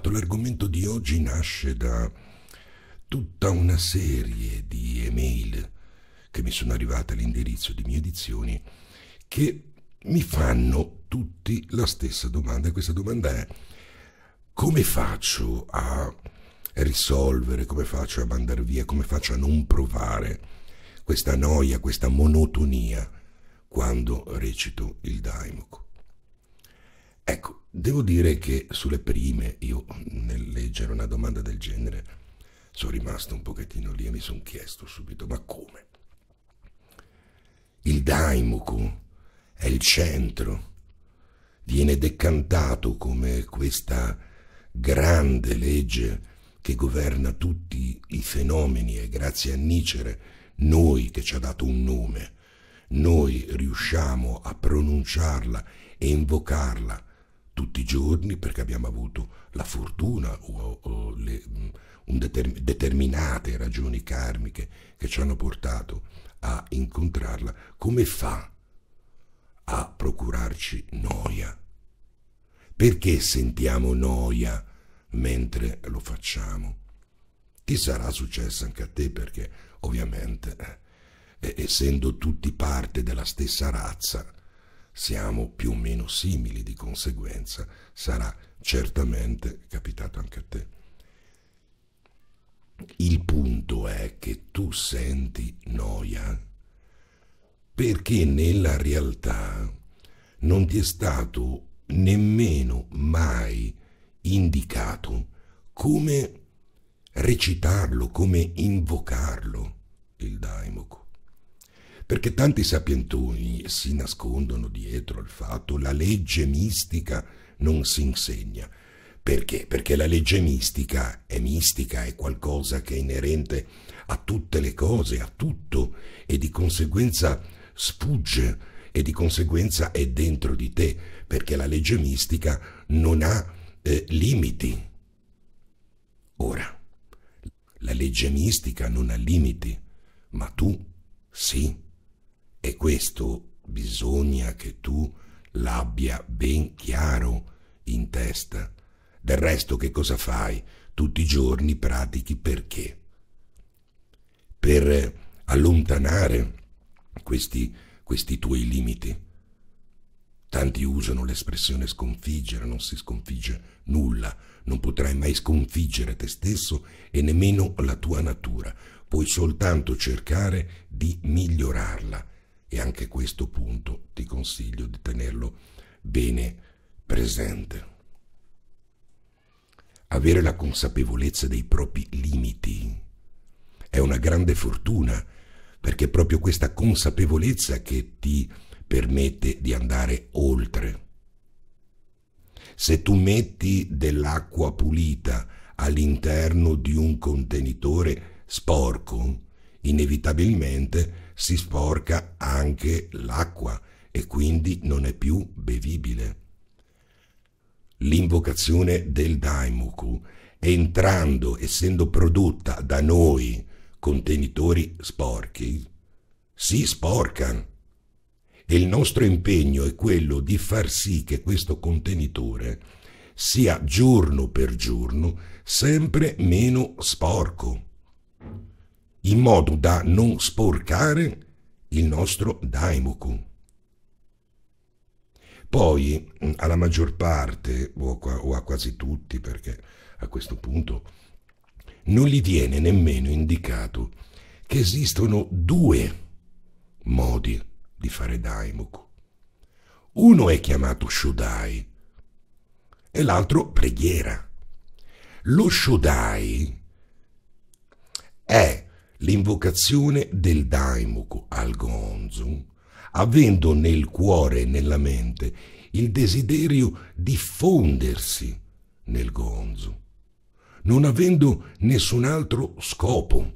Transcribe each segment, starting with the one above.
trovato. L'argomento di oggi nasce da tutta una serie di email che mi sono arrivate all'indirizzo di mie edizioni che mi fanno tutti la stessa domanda. E questa domanda è come faccio a risolvere, come faccio a mandare via, come faccio a non provare questa noia, questa monotonia quando recito il Daimoco. Devo dire che sulle prime, io nel leggere una domanda del genere, sono rimasto un pochettino lì e mi sono chiesto subito, ma come? Il Daimoku è il centro, viene decantato come questa grande legge che governa tutti i fenomeni e grazie a Nicere noi che ci ha dato un nome, noi riusciamo a pronunciarla e invocarla tutti i giorni perché abbiamo avuto la fortuna o, o le, mm, determin- determinate ragioni karmiche che ci hanno portato a incontrarla, come fa a procurarci noia? Perché sentiamo noia mentre lo facciamo? Ti sarà successo anche a te perché ovviamente, eh, essendo tutti parte della stessa razza, siamo più o meno simili, di conseguenza sarà certamente capitato anche a te. Il punto è che tu senti noia perché nella realtà non ti è stato nemmeno mai indicato come recitarlo, come invocarlo il Daimoku perché tanti sapientoni si nascondono dietro al fatto la legge mistica non si insegna. Perché? Perché la legge mistica è mistica, è qualcosa che è inerente a tutte le cose, a tutto, e di conseguenza sfugge, e di conseguenza è dentro di te, perché la legge mistica non ha eh, limiti. Ora, la legge mistica non ha limiti, ma tu sì. E questo bisogna che tu l'abbia ben chiaro in testa. Del resto che cosa fai? Tutti i giorni pratichi perché? Per allontanare questi, questi tuoi limiti. Tanti usano l'espressione sconfiggere, non si sconfigge nulla, non potrai mai sconfiggere te stesso e nemmeno la tua natura, puoi soltanto cercare di migliorarla e anche questo punto ti consiglio di tenerlo bene presente. Avere la consapevolezza dei propri limiti è una grande fortuna perché è proprio questa consapevolezza che ti permette di andare oltre. Se tu metti dell'acqua pulita all'interno di un contenitore sporco, inevitabilmente si sporca anche l'acqua e quindi non è più bevibile. L'invocazione del Daimoku, entrando, essendo prodotta da noi contenitori sporchi, si sporca. E il nostro impegno è quello di far sì che questo contenitore sia giorno per giorno sempre meno sporco in modo da non sporcare il nostro Daimoku. Poi mm, alla maggior parte, o a quasi tutti, perché a questo punto non gli viene nemmeno indicato che esistono due modi di fare Daimoku. Uno è chiamato Shodai e l'altro preghiera. Lo Shodai è l'invocazione del Daimoku al Gonzu, avendo nel cuore e nella mente il desiderio di fondersi nel Gonzu, non avendo nessun altro scopo.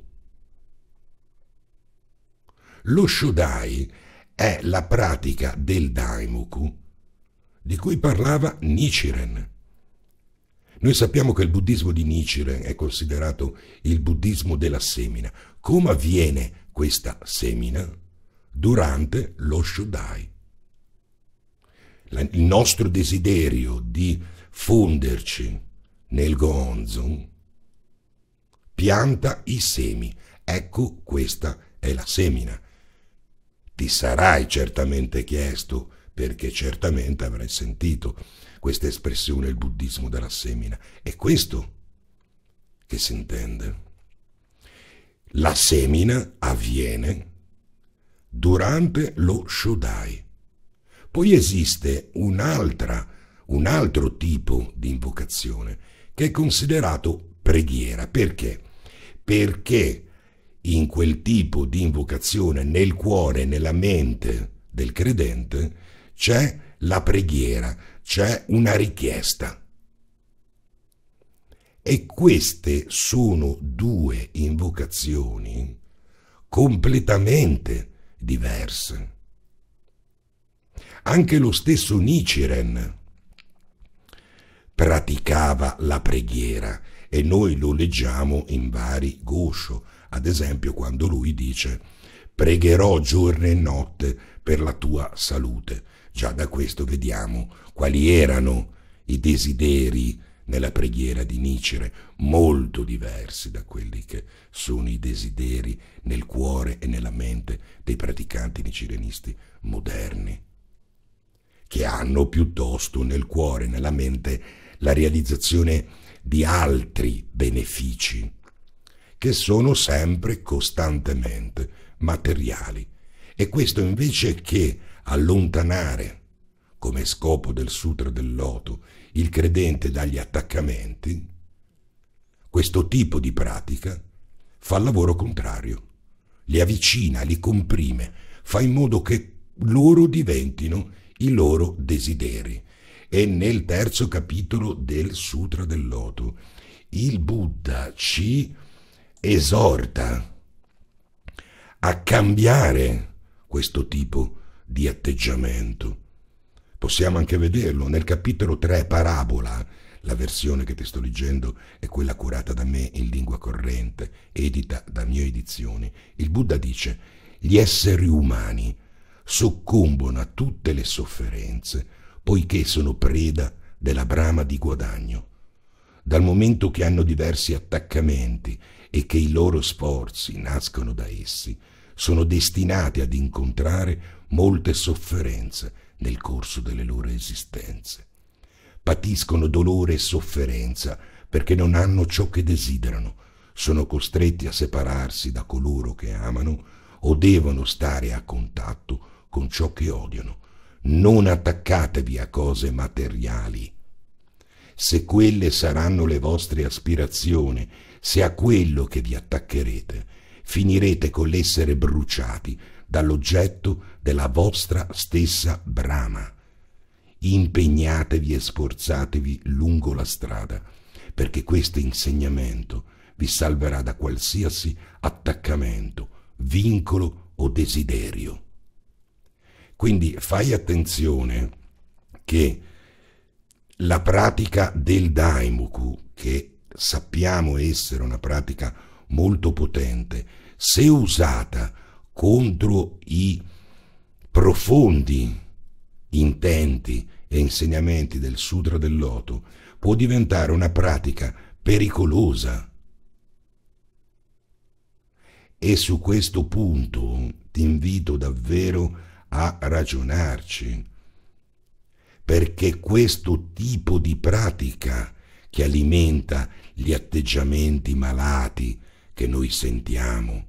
Lo Shodai è la pratica del Daimoku di cui parlava Nichiren. Noi sappiamo che il buddismo di Nichiren è considerato il buddismo della semina, come avviene questa semina? Durante lo Shodai. Il nostro desiderio di fonderci nel Goonzon pianta i semi. Ecco questa è la semina. Ti sarai certamente chiesto, perché certamente avrai sentito questa espressione, il buddismo della semina. È questo che si intende. La semina avviene durante lo Shodai. Poi esiste un'altra, un altro tipo di invocazione che è considerato preghiera. Perché? Perché in quel tipo di invocazione nel cuore, nella mente del credente, c'è la preghiera, c'è una richiesta. E queste sono due invocazioni completamente diverse. Anche lo stesso Nichiren praticava la preghiera e noi lo leggiamo in vari goscio, ad esempio quando lui dice pregherò giorno e notte per la tua salute. Già da questo vediamo quali erano i desideri nella preghiera di Nicere, molto diversi da quelli che sono i desideri nel cuore e nella mente dei praticanti nicirenisti moderni, che hanno piuttosto nel cuore e nella mente la realizzazione di altri benefici, che sono sempre costantemente materiali. E questo invece che allontanare come scopo del Sutra del Loto, il credente dagli attaccamenti, questo tipo di pratica fa il lavoro contrario, li avvicina, li comprime, fa in modo che loro diventino i loro desideri. E nel terzo capitolo del Sutra del Loto il Buddha ci esorta a cambiare questo tipo di atteggiamento Possiamo anche vederlo nel capitolo 3 Parabola. La versione che ti sto leggendo è quella curata da me in lingua corrente, edita da mie edizioni. Il Buddha dice, gli esseri umani soccombono a tutte le sofferenze poiché sono preda della brama di guadagno. Dal momento che hanno diversi attaccamenti e che i loro sforzi nascono da essi, sono destinati ad incontrare molte sofferenze nel corso delle loro esistenze. Patiscono dolore e sofferenza perché non hanno ciò che desiderano, sono costretti a separarsi da coloro che amano o devono stare a contatto con ciò che odiano. Non attaccatevi a cose materiali. Se quelle saranno le vostre aspirazioni, se a quello che vi attaccherete, finirete con l'essere bruciati dall'oggetto della vostra stessa brama. Impegnatevi e sforzatevi lungo la strada, perché questo insegnamento vi salverà da qualsiasi attaccamento, vincolo o desiderio. Quindi fai attenzione che la pratica del Daimoku, che sappiamo essere una pratica molto potente, se usata contro i profondi intenti e insegnamenti del Sutra del Loto può diventare una pratica pericolosa. E su questo punto ti invito davvero a ragionarci, perché questo tipo di pratica che alimenta gli atteggiamenti malati che noi sentiamo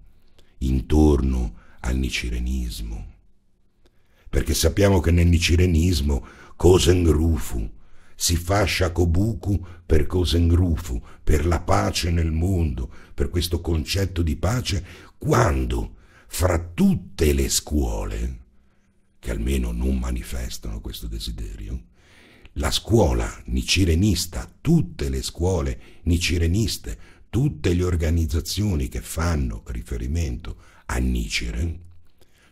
intorno a al nicirenismo. Perché sappiamo che nel nicirenismo Cosengrufu si fa Shakobuku per Cosengrufu, per la pace nel mondo, per questo concetto di pace, quando fra tutte le scuole, che almeno non manifestano questo desiderio, la scuola nicirenista, tutte le scuole nicireniste, tutte le organizzazioni che fanno riferimento a Niceren.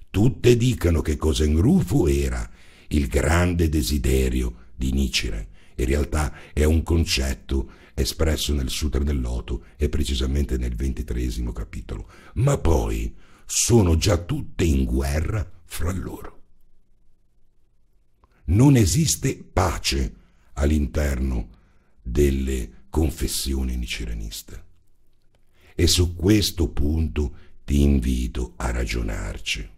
Tutte dicono che Cosenrufu era il grande desiderio di Niceren. In realtà è un concetto espresso nel Sutra del Loto e precisamente nel ventitresimo capitolo. Ma poi sono già tutte in guerra fra loro. Non esiste pace all'interno delle confessioni nicereniste. E su questo punto ti invito a ragionarci.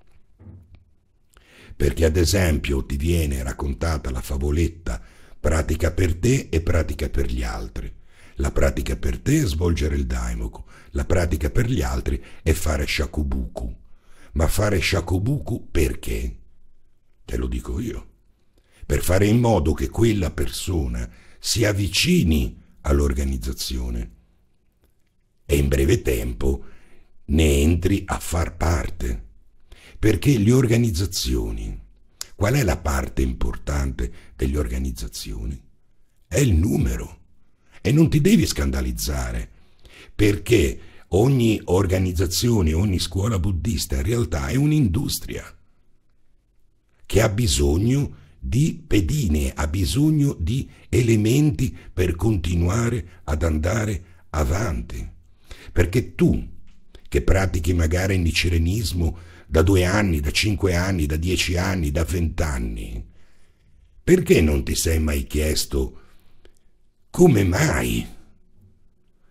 Perché ad esempio ti viene raccontata la favoletta pratica per te e pratica per gli altri. La pratica per te è svolgere il daimoku, la pratica per gli altri è fare shakubuku. Ma fare shakubuku perché? Te lo dico io. Per fare in modo che quella persona si avvicini all'organizzazione e in breve tempo ne entri a far parte. Perché le organizzazioni, qual è la parte importante delle organizzazioni? È il numero. E non ti devi scandalizzare, perché ogni organizzazione, ogni scuola buddista in realtà è un'industria che ha bisogno di pedine, ha bisogno di elementi per continuare ad andare avanti. Perché tu che pratichi magari il nicirenismo da due anni, da cinque anni, da dieci anni, da vent'anni? Perché non ti sei mai chiesto come mai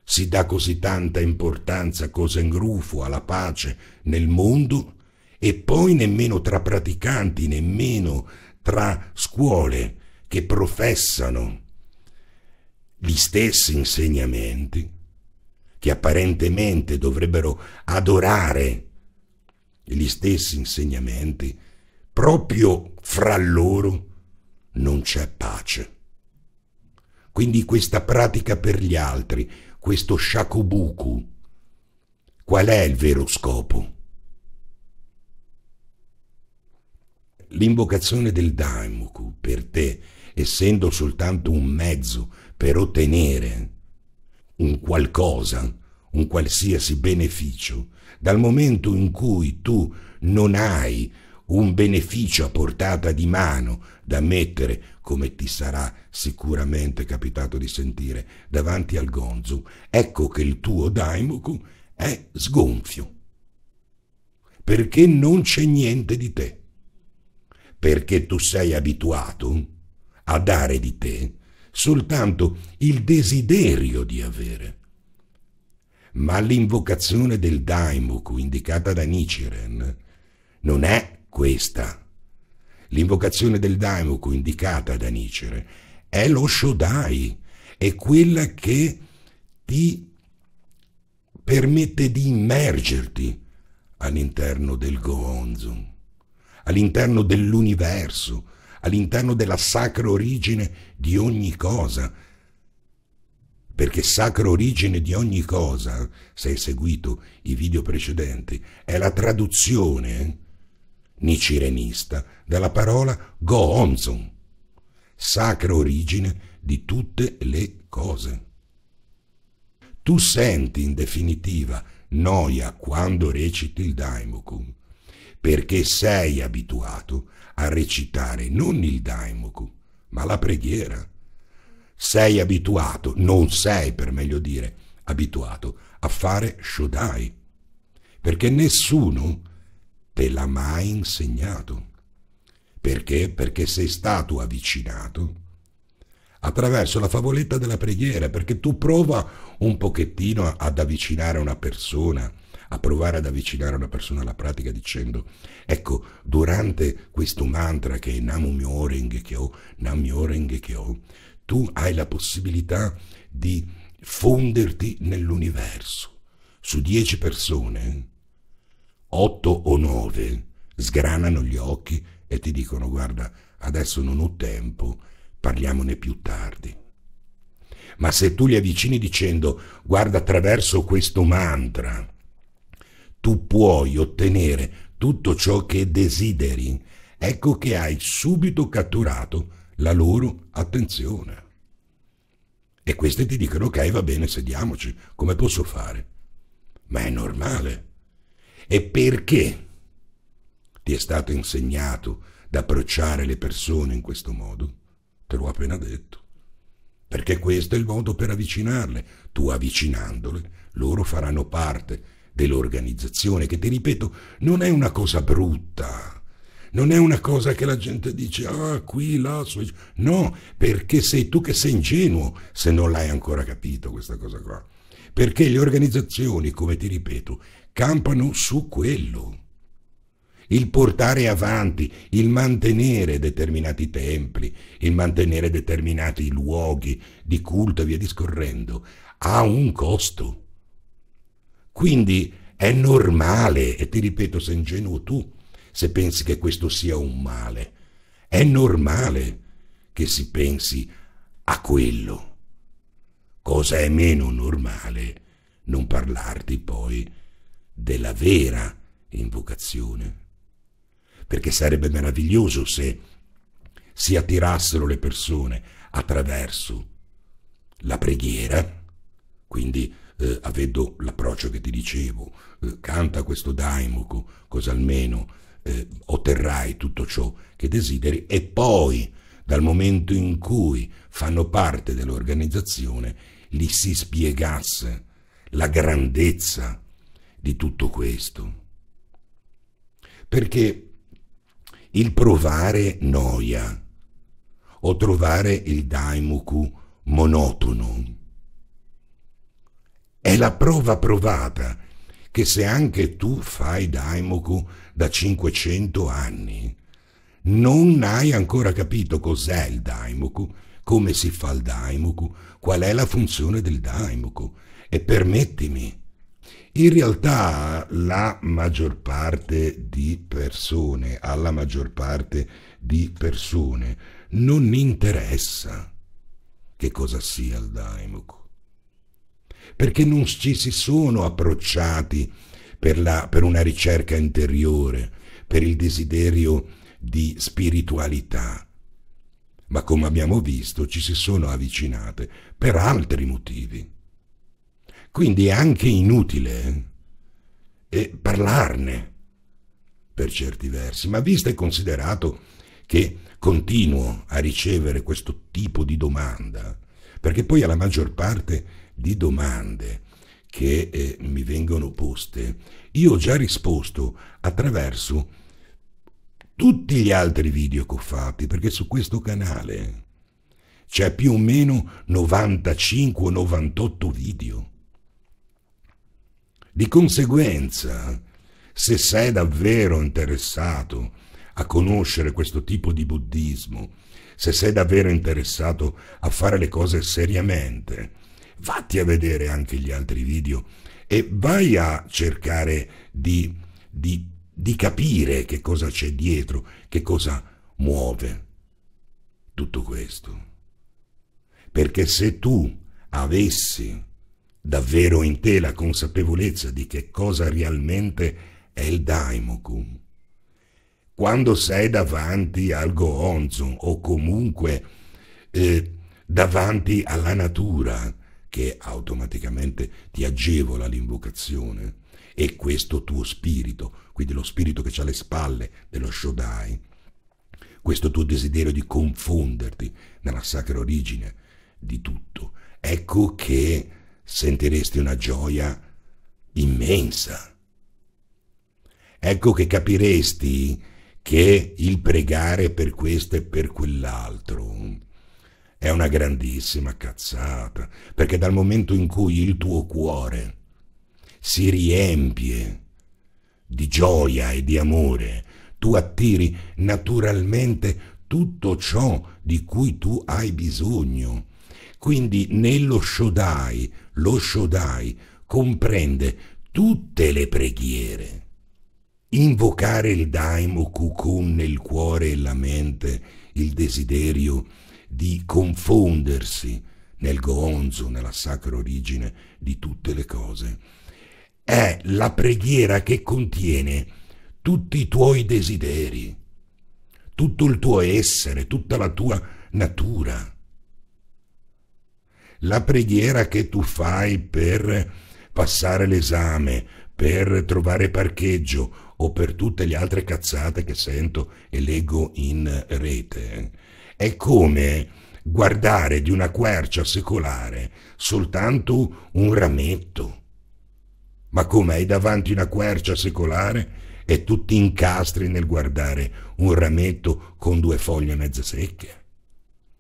si dà così tanta importanza a cosa in grufo, alla pace nel mondo e poi nemmeno tra praticanti, nemmeno tra scuole che professano gli stessi insegnamenti? che apparentemente dovrebbero adorare gli stessi insegnamenti, proprio fra loro non c'è pace. Quindi questa pratica per gli altri, questo shakubuku, qual è il vero scopo? L'invocazione del Daimoku per te, essendo soltanto un mezzo per ottenere un qualcosa, un qualsiasi beneficio, dal momento in cui tu non hai un beneficio a portata di mano da mettere, come ti sarà sicuramente capitato di sentire, davanti al gonzo, ecco che il tuo daimoku è sgonfio. Perché non c'è niente di te. Perché tu sei abituato a dare di te soltanto il desiderio di avere. Ma l'invocazione del Daimoku indicata da Nichiren non è questa. L'invocazione del Daimoku indicata da Nichiren è lo Shodai, è quella che ti permette di immergerti all'interno del Goonzon, all'interno dell'universo, all'interno della sacra origine di ogni cosa. Perché sacra origine di ogni cosa, se hai seguito i video precedenti, è la traduzione eh, nicirenista della parola goonzon, sacra origine di tutte le cose. Tu senti in definitiva noia quando reciti il Daimokum, perché sei abituato a recitare non il Daimoku, ma la preghiera. Sei abituato, non sei per meglio dire, abituato a fare Shodai, perché nessuno te l'ha mai insegnato. Perché? Perché sei stato avvicinato attraverso la favoletta della preghiera, perché tu prova un pochettino ad avvicinare una persona a provare ad avvicinare una persona alla pratica dicendo, ecco, durante questo mantra che è Namu Myo Renge Kyo, Nam Myo Renge Kyo, tu hai la possibilità di fonderti nell'universo. Su dieci persone, otto o nove sgranano gli occhi e ti dicono guarda, adesso non ho tempo, parliamone più tardi. Ma se tu li avvicini dicendo guarda attraverso questo mantra, tu puoi ottenere tutto ciò che desideri. Ecco che hai subito catturato la loro attenzione. E queste ti dicono, ok, va bene, sediamoci, come posso fare? Ma è normale. E perché ti è stato insegnato ad approcciare le persone in questo modo? Te l'ho appena detto. Perché questo è il modo per avvicinarle. Tu avvicinandole, loro faranno parte dell'organizzazione, che ti ripeto non è una cosa brutta, non è una cosa che la gente dice ah qui, là, su. no, perché sei tu che sei ingenuo se non l'hai ancora capito questa cosa qua, perché le organizzazioni, come ti ripeto, campano su quello. Il portare avanti, il mantenere determinati templi, il mantenere determinati luoghi di culto e via discorrendo, ha un costo quindi è normale, e ti ripeto, sei ingenuo tu se pensi che questo sia un male. È normale che si pensi a quello. Cosa è meno normale non parlarti poi della vera invocazione. Perché sarebbe meraviglioso se si attirassero le persone attraverso la preghiera, quindi eh, avendo l'approccio che ti dicevo, eh, canta questo daimoku, cosa almeno eh, otterrai tutto ciò che desideri e poi dal momento in cui fanno parte dell'organizzazione gli si spiegasse la grandezza di tutto questo. Perché il provare noia o trovare il daimoku monotono è la prova provata che se anche tu fai Daimoku da 500 anni, non hai ancora capito cos'è il Daimoku, come si fa il Daimoku, qual è la funzione del Daimoku. E permettimi, in realtà la maggior parte di persone, alla maggior parte di persone, non interessa che cosa sia il Daimoku perché non ci si sono approcciati per, la, per una ricerca interiore, per il desiderio di spiritualità. Ma come abbiamo visto ci si sono avvicinate per altri motivi. Quindi è anche inutile eh, parlarne per certi versi, ma visto e considerato che continuo a ricevere questo tipo di domanda, perché poi alla maggior parte di domande che eh, mi vengono poste, io ho già risposto attraverso tutti gli altri video che ho fatti, perché su questo canale c'è più o meno 95-98 video. Di conseguenza, se sei davvero interessato a conoscere questo tipo di buddismo, se sei davvero interessato a fare le cose seriamente, fatti a vedere anche gli altri video e vai a cercare di, di, di capire che cosa c'è dietro, che cosa muove tutto questo. Perché se tu avessi davvero in te la consapevolezza di che cosa realmente è il Daimoku, quando sei davanti al Goonzon o comunque eh, davanti alla natura, che automaticamente ti agevola l'invocazione e questo tuo spirito, quindi lo spirito che c'ha alle spalle dello Shodai, questo tuo desiderio di confonderti nella sacra origine di tutto, ecco che sentiresti una gioia immensa. Ecco che capiresti che il pregare per questo e per quell'altro è una grandissima cazzata, perché dal momento in cui il tuo cuore si riempie di gioia e di amore, tu attiri naturalmente tutto ciò di cui tu hai bisogno. Quindi nello Shodai, lo Shodai comprende tutte le preghiere. Invocare il Daimo Kukun nel cuore e la mente, il desiderio di confondersi nel gonzo, nella sacra origine di tutte le cose. È la preghiera che contiene tutti i tuoi desideri, tutto il tuo essere, tutta la tua natura. La preghiera che tu fai per passare l'esame, per trovare parcheggio o per tutte le altre cazzate che sento e leggo in rete. Eh, è come guardare di una quercia secolare soltanto un rametto. Ma come hai davanti una quercia secolare e tu ti incastri nel guardare un rametto con due foglie mezze secche?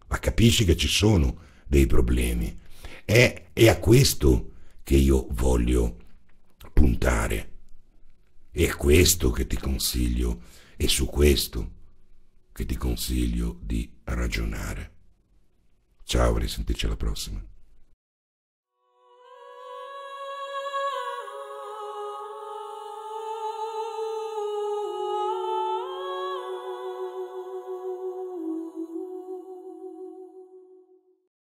Ma capisci che ci sono dei problemi. È, è a questo che io voglio puntare. È questo che ti consiglio e su questo che ti consiglio di ragionare. Ciao, risentirci alla prossima.